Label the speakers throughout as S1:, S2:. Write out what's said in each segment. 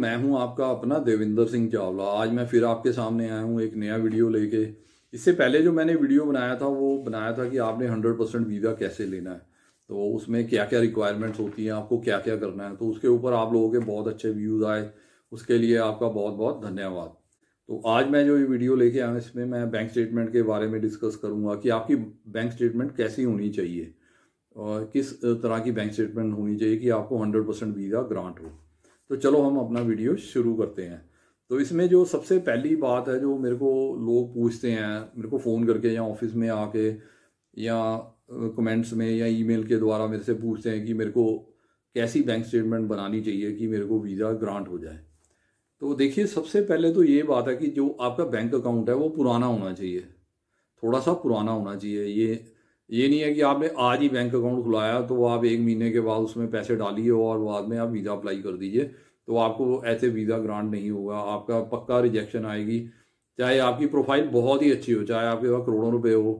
S1: मैं हूं आपका अपना देविंदर सिंह चावला आज मैं फिर आपके सामने आया हूं एक नया वीडियो लेके इससे पहले जो मैंने वीडियो बनाया था वो बनाया था कि आपने 100 परसेंट वीज़ा कैसे लेना है तो उसमें क्या क्या रिक्वायरमेंट्स होती हैं आपको क्या क्या करना है तो उसके ऊपर आप लोगों के बहुत अच्छे व्यूज़ आए उसके लिए आपका बहुत बहुत धन्यवाद तो आज मैं जो ये वीडियो लेके आया इसमें मैं बैंक स्टेटमेंट के बारे में डिस्कस करूँगा कि आपकी बैंक स्टेटमेंट कैसी होनी चाहिए और किस तरह की बैंक स्टेटमेंट होनी चाहिए कि आपको 100 परसेंट वीज़ा ग्रांट हो तो चलो हम अपना वीडियो शुरू करते हैं तो इसमें जो सबसे पहली बात है जो मेरे को लोग पूछते हैं मेरे को फ़ोन करके या ऑफिस में आके या कमेंट्स में या ईमेल के द्वारा मेरे से पूछते हैं कि मेरे को कैसी बैंक स्टेटमेंट बनानी चाहिए कि मेरे को वीज़ा ग्रांट हो जाए तो देखिए सबसे पहले तो ये बात है कि जो आपका बैंक अकाउंट है वो पुराना होना चाहिए थोड़ा सा पुराना होना चाहिए ये ये नहीं है कि आपने आज ही बैंक अकाउंट खुलाया तो आप एक महीने के बाद उसमें पैसे डालिए और बाद में आप वीज़ा अप्लाई कर दीजिए तो आपको ऐसे वीज़ा ग्रांट नहीं होगा आपका पक्का रिजेक्शन आएगी चाहे आपकी प्रोफाइल बहुत ही अच्छी हो चाहे आपके पास करोड़ों रुपए हो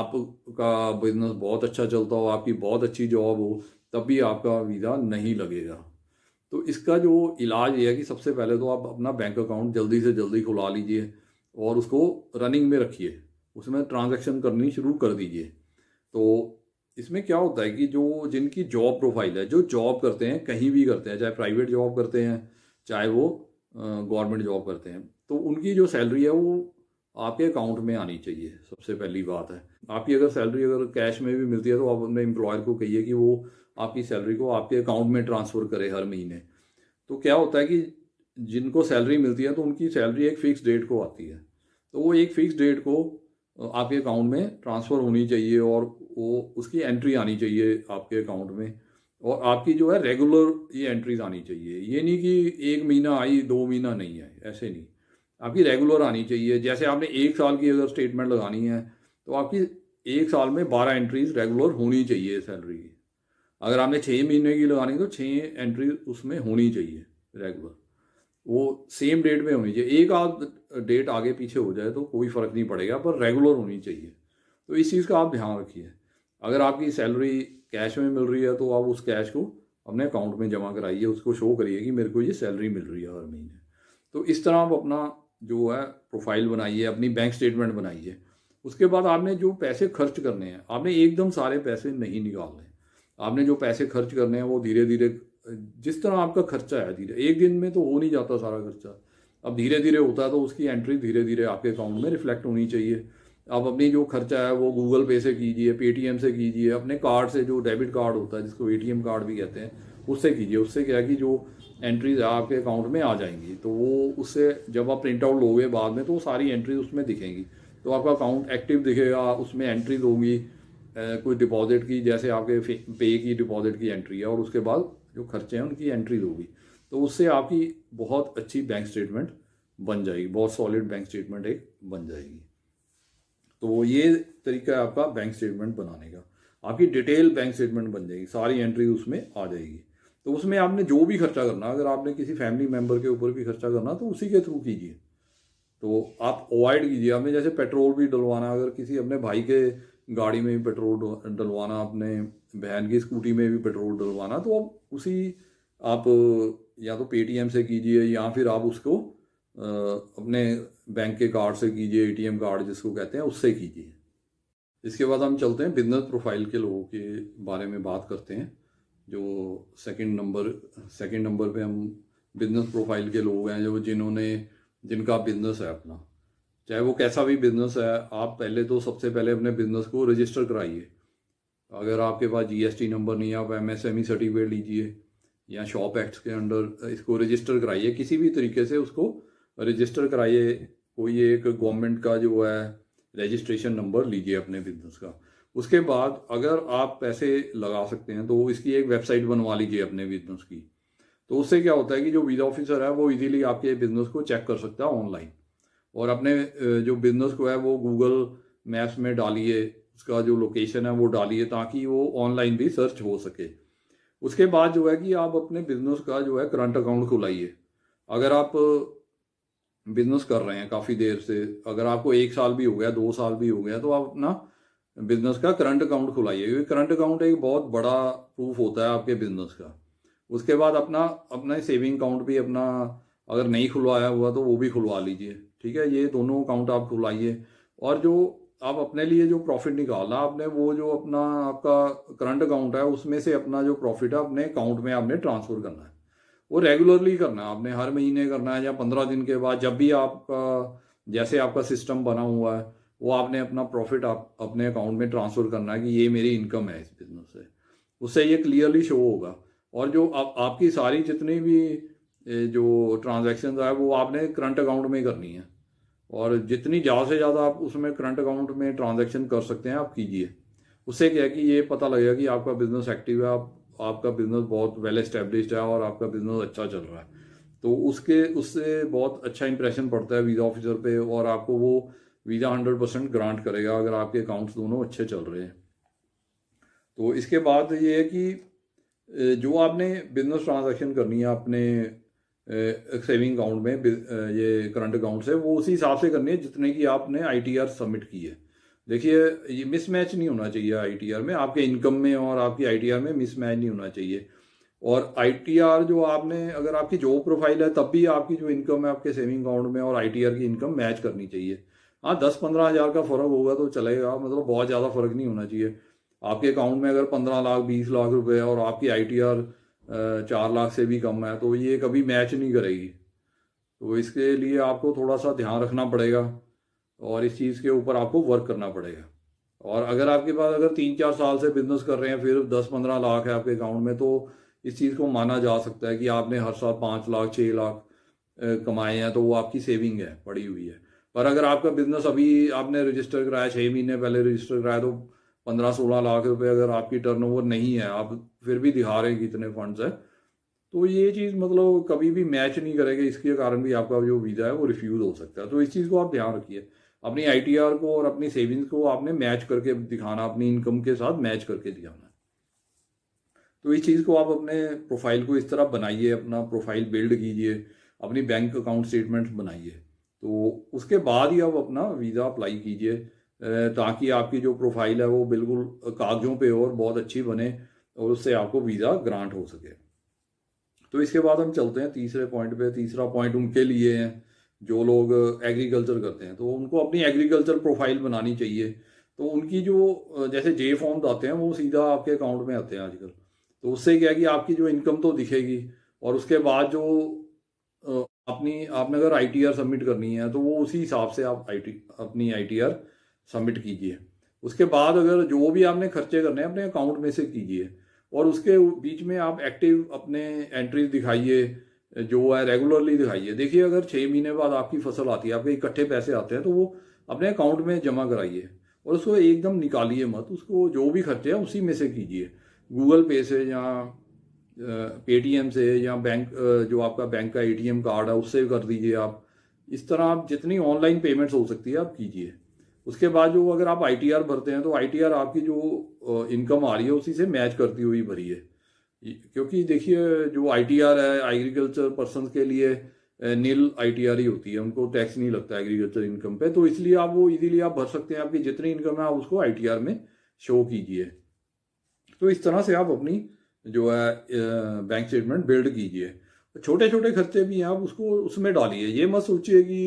S1: आपका बिजनेस बहुत अच्छा चलता हो आपकी बहुत अच्छी जॉब हो तब भी आपका वीज़ा नहीं लगेगा तो इसका जो इलाज ये है कि सबसे पहले तो आप अपना बैंक अकाउंट जल्दी से जल्दी खुला लीजिए और उसको रनिंग में रखिए उसमें ट्रांजैक्शन करनी शुरू कर दीजिए तो इसमें क्या होता है कि जो जिनकी जॉब प्रोफाइल है जो जॉब करते हैं कहीं भी करते हैं चाहे प्राइवेट जॉब करते हैं चाहे वो गवर्नमेंट जॉब करते हैं तो उनकी जो सैलरी है वो आपके अकाउंट में आनी चाहिए सबसे पहली बात है आपकी अगर सैलरी अगर कैश में भी मिलती है तो आप अपने एम्प्लॉयर को कहिए कि वो आपकी सैलरी को आपके अकाउंट में ट्रांसफ़र करे हर महीने तो क्या होता है कि जिनको सैलरी मिलती है तो उनकी सैलरी एक फ़िक्स डेट को आती है तो वो एक फ़िक्स डेट को आपके अकाउंट में ट्रांसफ़र होनी चाहिए और वो उसकी एंट्री आनी चाहिए आपके अकाउंट में और आपकी जो है रेगुलर ये एंट्रीज आनी चाहिए ये नहीं कि एक महीना आई दो महीना नहीं आई ऐसे नहीं आपकी रेगुलर आनी चाहिए जैसे आपने एक साल की अगर स्टेटमेंट लगानी है तो आपकी एक साल में बारह एंट्रीज रेगुलर होनी चाहिए सैलरी की अगर आपने छः महीने की लगानी तो छः एंट्री उसमें होनी चाहिए रेगुलर वो सेम डेट में होनी चाहिए एक आध डेट आगे पीछे हो जाए तो कोई फ़र्क नहीं पड़ेगा पर रेगुलर होनी चाहिए तो इस चीज़ का आप ध्यान रखिए अगर आपकी सैलरी कैश में मिल रही है तो आप उस कैश को अपने अकाउंट में जमा कराइए उसको शो करिए कि मेरे को ये सैलरी मिल रही है हर महीने तो इस तरह आप अपना जो है प्रोफाइल बनाइए अपनी बैंक स्टेटमेंट बनाइए उसके बाद आपने जो पैसे खर्च करने हैं आपने एकदम सारे पैसे नहीं निकालने आपने जो पैसे खर्च करने हैं वो धीरे धीरे जिस तरह आपका खर्चा है धीरे एक दिन में तो हो नहीं जाता सारा खर्चा अब धीरे धीरे होता है तो उसकी एंट्री धीरे धीरे आपके अकाउंट में रिफ्लेक्ट होनी चाहिए आप अपनी जो खर्चा है वो गूगल पे से कीजिए पेटीएम से कीजिए अपने कार्ड से जो डेबिट कार्ड होता है जिसको ए कार्ड भी कहते हैं उससे कीजिए उससे क्या है कि जो एंट्रीज आपके अकाउंट में आ जाएंगी तो वो उससे जब आप प्रिंट आउट लोगे बाद में तो वो सारी एंट्रीज उसमें दिखेंगी तो आपका अकाउंट एक्टिव दिखेगा उसमें एंट्रीज होगी कोई डिपॉजिट की जैसे आपके पे की डिपॉजिट की एंट्री है और उसके बाद जो खर्चे हैं उनकी एंट्री होगी तो उससे आपकी बहुत अच्छी बैंक स्टेटमेंट बन जाएगी बहुत सॉलिड बैंक स्टेटमेंट एक बन जाएगी तो वो ये तरीका है आपका बैंक स्टेटमेंट बनाने का आपकी डिटेल बैंक स्टेटमेंट बन जाएगी सारी एंट्री उसमें आ जाएगी तो उसमें आपने जो भी खर्चा करना अगर आपने किसी फैमिली मेम्बर के ऊपर भी खर्चा करना तो उसी के थ्रू कीजिए तो आप अवॉइड कीजिए आपने जैसे पेट्रोल भी डलवाना अगर किसी अपने भाई के गाड़ी में भी पेट्रोल डलवाना अपने बहन की स्कूटी में भी पेट्रोल डलवाना तो आप उसी आप या तो पेटीएम से कीजिए या फिर आप उसको अपने बैंक के कार्ड से कीजिए एटीएम कार्ड जिसको कहते हैं उससे कीजिए इसके बाद हम चलते हैं बिजनेस प्रोफाइल के लोगों के बारे में बात करते हैं जो सेकंड नंबर सेकंड नंबर पे हम बिजनेस प्रोफाइल के लोग हैं जो जिन्होंने जिनका बिजनेस है अपना चाहे वो कैसा भी बिजनेस है आप पहले तो सबसे पहले अपने बिजनेस को रजिस्टर कराइए अगर आपके पास जीएसटी नंबर नहीं है आप M M S E certificate लीजिए या शॉप एक्ट के अंडर इसको रजिस्टर कराइए किसी भी तरीके से उसको रजिस्टर कराइए कोई एक गवर्नमेंट का जो है रजिस्ट्रेशन नंबर लीजिए अपने बिजनेस का उसके बाद अगर आप पैसे लगा सकते हैं तो इसकी एक वेबसाइट बनवा लीजिए अपने बिजनेस की तो उससे क्या होता है कि जो वीज़ा ऑफिसर है वो इजीली आपके बिजनेस को चेक कर सकता है ऑनलाइन और अपने जो बिजनेस को है वो गूगल मैप्स में डालिए उसका जो लोकेशन है वो डालिए ताकि वो ऑनलाइन भी सर्च हो सके उसके बाद जो है कि आप अपने बिजनेस का जो है करंट अकाउंट खुलाइए अगर आप बिजनेस कर रहे हैं काफ़ी देर से अगर आपको एक साल भी हो गया दो साल भी हो गया तो आप अपना बिजनेस का करंट अकाउंट खुलाइए क्योंकि करंट अकाउंट एक बहुत बड़ा प्रूफ होता है आपके बिजनेस का उसके बाद अपना अपना सेविंग अकाउंट भी अपना अगर नहीं खुलवाया हुआ तो वो भी खुलवा लीजिए ठीक है ये दोनों अकाउंट आप खुलाइए और जो आप अपने लिए जो प्रॉफिट निकालना आपने वो जो अपना आपका करंट अकाउंट है उसमें से अपना जो प्रॉफिट है अपने अकाउंट में आपने ट्रांसफर करना है वो रेगुलरली करना है आपने हर महीने करना है या पंद्रह दिन के बाद जब भी आपका जैसे आपका सिस्टम बना हुआ है वो आपने अपना प्रॉफिट आप अपने अकाउंट में ट्रांसफर करना है कि ये मेरी इनकम है इस बिजनेस से उससे ये क्लियरली शो होगा और जो आप आपकी सारी जितनी भी जो ट्रांजेक्शन है वो आपने करंट अकाउंट में करनी है और जितनी ज़्यादा से ज़्यादा आप उसमें करंट अकाउंट में ट्रांजेक्शन कर सकते हैं आप कीजिए उससे क्या है कि ये पता लगेगा कि आपका बिजनेस एक्टिव है आप आपका बिजनेस बहुत वेल एस्टेब्लिश्ड है और आपका बिजनेस अच्छा चल रहा है तो उसके उससे बहुत अच्छा इंप्रेशन पड़ता है वीज़ा ऑफिसर पे और आपको वो वीज़ा हंड्रेड परसेंट ग्रांट करेगा अगर आपके अकाउंट्स दोनों अच्छे चल रहे हैं तो इसके बाद ये है कि जो आपने बिजनेस ट्रांजेक्शन करनी है अपने सेविंग अकाउंट में ये करंट अकाउंट से वो उसी हिसाब से करनी है जितने की आपने आई सबमिट की है देखिए ये मिसमैच नहीं होना चाहिए आई में आपके इनकम में और आपकी आई में मिसमैच नहीं होना चाहिए और आई जो आपने अगर आपकी जॉब प्रोफाइल है तब भी आपकी जो इनकम है आपके सेविंग अकाउंट में और आई की इनकम मैच करनी चाहिए हाँ दस पंद्रह हज़ार का फ़र्क होगा तो चलेगा मतलब बहुत ज़्यादा फ़र्क नहीं होना चाहिए आपके अकाउंट में अगर पंद्रह लाख बीस लाख रुपए और आपकी आई टी आर चार लाख से भी कम है तो ये कभी मैच नहीं करेगी तो इसके लिए आपको थोड़ा सा ध्यान रखना पड़ेगा और इस चीज़ के ऊपर आपको वर्क करना पड़ेगा और अगर आपके पास अगर तीन चार साल से बिजनेस कर रहे हैं फिर दस पंद्रह लाख है आपके अकाउंट में तो इस चीज़ को माना जा सकता है कि आपने हर साल पाँच लाख छः लाख कमाए हैं तो वो आपकी सेविंग है पड़ी हुई है पर अगर आपका बिजनेस अभी आपने रजिस्टर कराया छः महीने पहले रजिस्टर कराया तो पंद्रह सोलह लाख रुपए अगर आपकी टर्नओवर नहीं है आप फिर भी दिखा रहे हैं कि इतने फंड्स है तो ये चीज़ मतलब कभी भी मैच नहीं करेगा इसके कारण भी आपका जो वीज़ा है वो रिफ्यूज़ हो सकता है तो इस चीज़ को आप ध्यान रखिए अपनी आई को और अपनी सेविंग्स को आपने मैच करके दिखाना अपनी इनकम के साथ मैच करके दिखाना तो इस चीज़ को आप अपने प्रोफाइल को इस तरह बनाइए अपना प्रोफाइल बिल्ड कीजिए अपनी बैंक अकाउंट स्टेटमेंट्स बनाइए तो उसके बाद ही आप अपना वीज़ा अप्लाई कीजिए ताकि आपकी जो प्रोफाइल है वो बिल्कुल कागजों पे हो और बहुत अच्छी बने और उससे आपको वीज़ा ग्रांट हो सके तो इसके बाद हम चलते हैं तीसरे पॉइंट पे तीसरा पॉइंट उनके लिए है जो लोग एग्रीकल्चर करते हैं तो उनको अपनी एग्रीकल्चर प्रोफाइल बनानी चाहिए तो उनकी जो जैसे जे फॉर्म आते हैं वो सीधा आपके अकाउंट में आते हैं आजकल तो उससे क्या है कि आपकी जो इनकम तो दिखेगी और उसके बाद जो अपनी आपने अगर आई सबमिट करनी है तो वो उसी हिसाब से आप आई अपनी आई सबमिट कीजिए उसके बाद अगर जो भी आपने खर्चे करने हैं अपने अकाउंट में से कीजिए और उसके बीच में आप एक्टिव अपने एंट्रीज दिखाइए जो है रेगुलरली दिखाइए देखिए अगर छः महीने बाद आपकी फसल आती है आपके इकट्ठे पैसे आते हैं तो वो अपने अकाउंट में जमा कराइए और उसको एकदम निकालिए मत उसको जो भी खर्चे हैं उसी में से कीजिए गूगल पे से या पेटीएम से या बैंक जो आपका बैंक का एटीएम कार्ड है उससे कर दीजिए आप इस तरह आप जितनी ऑनलाइन पेमेंट्स हो सकती है आप कीजिए उसके बाद जो अगर आप आई भरते हैं तो आई आपकी जो इनकम आ रही है उसी से मैच करती हुई भरी है क्योंकि देखिए जो आई है एग्रीकल्चर पर्सन के लिए नील आई ही होती है उनको टैक्स नहीं लगता एग्रीकल्चर इनकम पे तो इसलिए आप वो इजीली आप भर सकते हैं आपकी जितनी इनकम है आप उसको आई में शो कीजिए तो इस तरह से आप अपनी जो है बैंक स्टेटमेंट बिल्ड कीजिए छोटे छोटे खर्चे भी हैं आप उसको उसमें डालिए ये मत सोचिए कि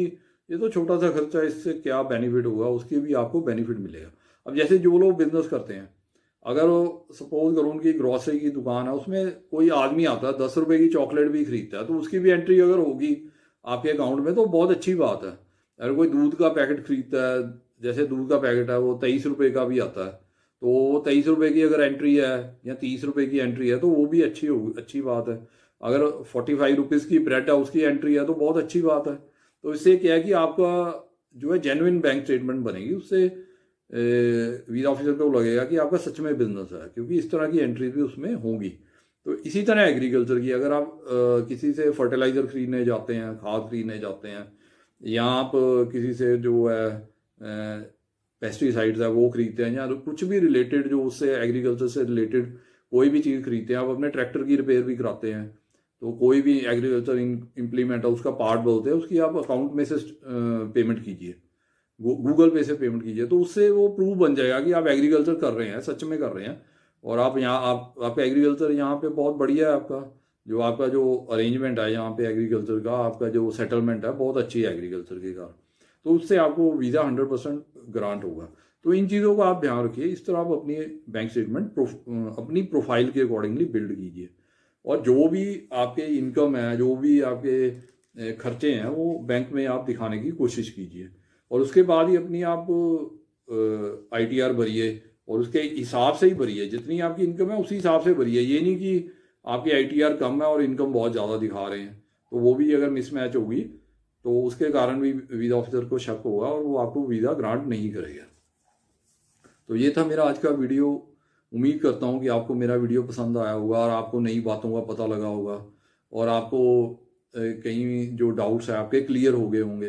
S1: ये तो छोटा सा खर्चा इससे क्या बेनिफिट हुआ उसकी भी आपको बेनिफिट मिलेगा अब जैसे जो लोग बिजनेस करते हैं अगर वो सपोज करो उनकी ग्रॉसरी की दुकान है उसमें कोई आदमी आता है दस रुपये की चॉकलेट भी खरीदता है तो उसकी भी एंट्री अगर होगी आपके अकाउंट में तो बहुत अच्छी बात है अगर कोई दूध का पैकेट खरीदता है जैसे दूध का पैकेट है वो तेईस रुपये का भी आता है तो वो तेईस रुपए की अगर एंट्री है या तीस रुपए की एंट्री है तो वो भी अच्छी होगी अच्छी बात है अगर फोर्टी फाइव रुपीज़ की ब्रेड है उसकी एंट्री है तो बहुत अच्छी बात है तो इससे क्या है कि आपका जो है जेनुइन बैंक स्टेटमेंट बनेगी उससे वीजा ऑफिसर को लगेगा कि आपका सच में बिजनेस है क्योंकि इस तरह की एंट्रीज भी उसमें होंगी तो इसी तरह एग्रीकल्चर की अगर आप आ, किसी से फर्टिलाइज़र खरीदने जाते हैं खाद खरीदने जाते हैं या आप किसी से जो है पेस्टिसाइड्स है वो खरीदते हैं या कुछ भी रिलेटेड जो उससे एग्रीकल्चर से रिलेटेड कोई भी चीज़ खरीदते हैं आप अपने ट्रैक्टर की रिपेयर भी कराते हैं तो कोई भी एग्रीकल्चर इम्प्लीमेंट है उसका पार्ट बोलते हैं उसकी आप अकाउंट में से पेमेंट uh, कीजिए गूगल पे से पेमेंट कीजिए तो उससे वो प्रूफ बन जाएगा कि आप एग्रीकल्चर कर रहे हैं सच में कर रहे हैं और आप यहाँ आप आपका एग्रीकल्चर यहाँ पे बहुत बढ़िया है आपका जो आपका जो अरेंजमेंट है यहाँ पे एग्रीकल्चर का आपका जो सेटलमेंट है बहुत अच्छी है एग्रीकल्चर के कारण तो उससे आपको वीज़ा हंड्रेड परसेंट ग्रांट होगा तो इन चीज़ों का आप ध्यान रखिए इस तरह आप अपनी बैंक स्टेटमेंट प्रोफ, अपनी प्रोफाइल के अकॉर्डिंगली बिल्ड कीजिए और जो भी आपके इनकम है जो भी आपके खर्चे हैं वो बैंक में आप दिखाने की कोशिश कीजिए और उसके बाद ही अपनी आप आई टी आर भरिए और उसके हिसाब से ही भरिए जितनी आपकी इनकम है उसी हिसाब से भरिए ये नहीं कि आपकी आई टी आर कम है और इनकम बहुत ज़्यादा दिखा रहे हैं तो वो भी अगर मिसमैच होगी तो उसके कारण भी वीज़ा ऑफिसर को शक होगा और वो आपको वीज़ा ग्रांट नहीं करेगा तो ये था मेरा आज का वीडियो उम्मीद करता हूँ कि आपको मेरा वीडियो पसंद आया होगा और आपको नई बातों का पता लगा होगा और आपको कहीं जो डाउट्स है आपके क्लियर हो गए होंगे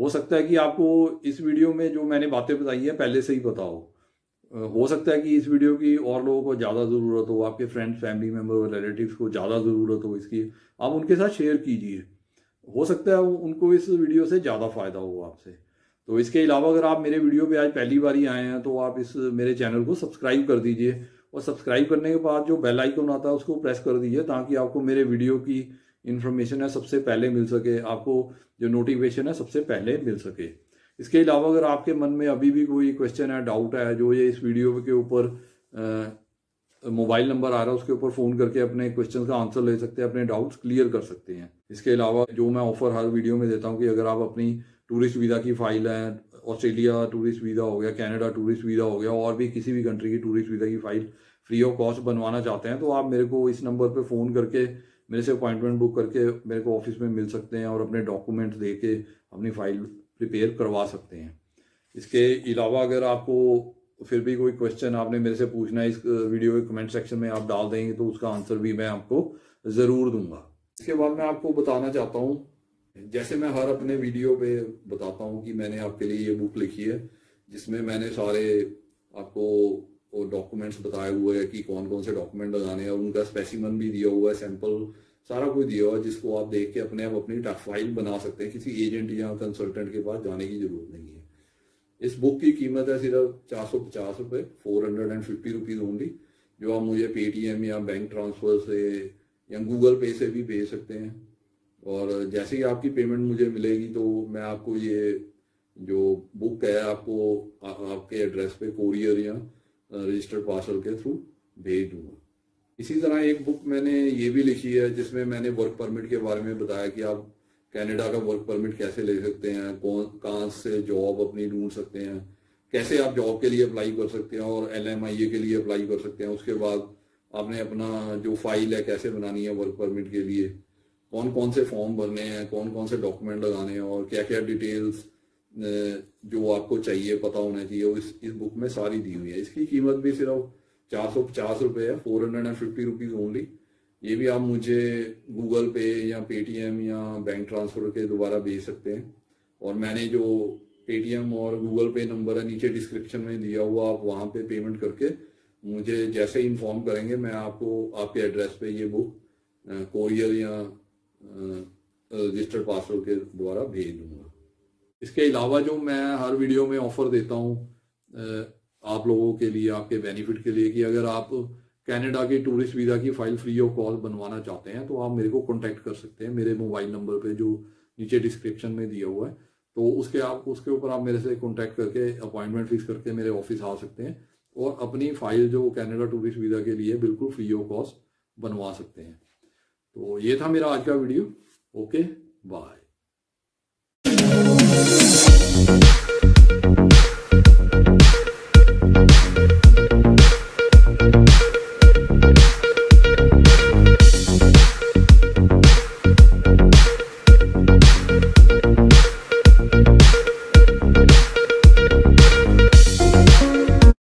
S1: हो सकता है कि आपको इस वीडियो में जो मैंने बातें बताई है पहले से ही पता हो हो सकता है कि इस वीडियो की और लोगों को ज़्यादा ज़रूरत हो आपके फ्रेंड्स फैमिली मेम्बर रिलेटिव को ज़्यादा ज़रूरत हो इसकी आप उनके साथ शेयर कीजिए हो सकता है उनको इस वीडियो से ज़्यादा फ़ायदा हो आपसे तो इसके अलावा अगर आप मेरे वीडियो पे आज पहली बार ही आए हैं तो आप इस मेरे चैनल को सब्सक्राइब कर दीजिए और सब्सक्राइब करने के बाद जो बेल आइकन आता है उसको प्रेस कर दीजिए ताकि आपको मेरे वीडियो की इन्फॉर्मेशन है सबसे पहले मिल सके आपको जो नोटिफिकेशन है सबसे पहले मिल सके इसके अलावा अगर आपके मन में अभी भी कोई क्वेश्चन है डाउट है जो ये इस वीडियो के ऊपर मोबाइल नंबर आ रहा है उसके ऊपर फ़ोन करके अपने क्वेश्चन का आंसर ले सकते हैं अपने डाउट्स क्लियर कर सकते हैं इसके अलावा जो मैं ऑफर हर वीडियो में देता हूँ कि अगर आप अपनी टूरिस्ट वीज़ा की फाइल है ऑस्ट्रेलिया टूरिस्ट वीज़ा हो गया कनाडा टूरिस्ट वीज़ा हो गया और भी किसी भी कंट्री की टूरिस्ट वीज़ा की फाइल फ्री ऑफ कॉस्ट बनवाना चाहते हैं तो आप मेरे को इस नंबर पर फ़ोन करके मेरे से अपॉइंटमेंट बुक करके मेरे को ऑफिस में मिल सकते हैं और अपने डॉक्यूमेंट्स दे के अपनी फाइल प्रिपेयर करवा सकते हैं इसके अलावा अगर आपको फिर भी कोई क्वेश्चन आपने मेरे से पूछना है इस वीडियो के कमेंट सेक्शन में आप डाल देंगे तो उसका आंसर भी मैं आपको ज़रूर दूंगा इसके बाद मैं आपको बताना चाहता हूँ जैसे मैं हर अपने वीडियो पे बताता हूँ कि मैंने आपके लिए ये बुक लिखी है जिसमें मैंने सारे आपको डॉक्यूमेंट्स बताए हुए हैं कि कौन कौन से डॉक्यूमेंट लगाने हैं उनका स्पेसिमन भी दिया हुआ है सैंपल सारा कुछ दिया हुआ है जिसको आप देख के अपने आप अपनी फाइल बना सकते हैं किसी एजेंट या कंसल्टेंट के पास जाने की जरूरत नहीं है इस बुक की कीमत है सिर्फ चार सौ पचास रुपये four hundred and fifty rupees होंगी जो आप मुझे पेटीएम या बैंक ट्रांसफर से या गूगल पे से भी भेज सकते हैं और जैसे ही आपकी पेमेंट मुझे मिलेगी तो मैं आपको ये जो बुक है आपको आ, आपके एड्रेस पे कोरियर या रजिस्टर्ड पार्सल के थ्रू भेज दूंगा इसी तरह एक बुक मैंने ये भी लिखी है जिसमें मैंने वर्क परमिट के बारे में बताया कि आप कनाडा का वर्क परमिट कैसे ले सकते हैं कौन कहाँ से जॉब अपनी ढूंढ सकते हैं कैसे आप जॉब के लिए अप्लाई कर सकते हैं और एल के लिए अप्लाई कर सकते हैं उसके बाद आपने अपना जो फाइल है कैसे बनानी है वर्क परमिट के लिए कौन कौन से फॉर्म भरने हैं कौन कौन से डॉक्यूमेंट लगाने हैं और क्या क्या डिटेल्स जो आपको चाहिए पता होना चाहिए वो इस इस बुक में सारी दी हुई है इसकी कीमत भी सिर्फ चार सौ पचास रुपये है four hundred and fifty rupees only ये भी आप मुझे गूगल पे या पेटीएम या बैंक ट्रांसफ़र के दोबारा भेज सकते हैं और मैंने जो पेटीएम और गूगल पे नंबर है नीचे डिस्क्रिप्शन में दिया हुआ आप वहाँ पे पेमेंट करके मुझे जैसे इन्फॉर्म करेंगे मैं आपको आपके एड्रेस पे ये बुक कोरियर या रजिस्टर्ड पासवर्ड के द्वारा भेज दूंगा इसके अलावा जो मैं हर वीडियो में ऑफर देता हूँ आप लोगों के लिए आपके बेनिफिट के लिए कि अगर आप कनाडा की टूरिस्ट वीज़ा की फाइल फ्री ऑफ कॉस्ट बनवाना चाहते हैं तो आप मेरे को कॉन्टेक्ट कर सकते हैं मेरे मोबाइल नंबर पे जो नीचे डिस्क्रिप्शन में दिया हुआ है तो उसके आप उसके ऊपर आप मेरे से कॉन्टेक्ट करके अपॉइंटमेंट फिक्स करके मेरे ऑफिस आ सकते हैं और अपनी फाइल जो कैनेडा टूरिस्ट वीज़ा के लिए बिल्कुल फ्री ऑफ कॉस्ट बनवा सकते हैं तो ये था मेरा आज का वीडियो ओके बाय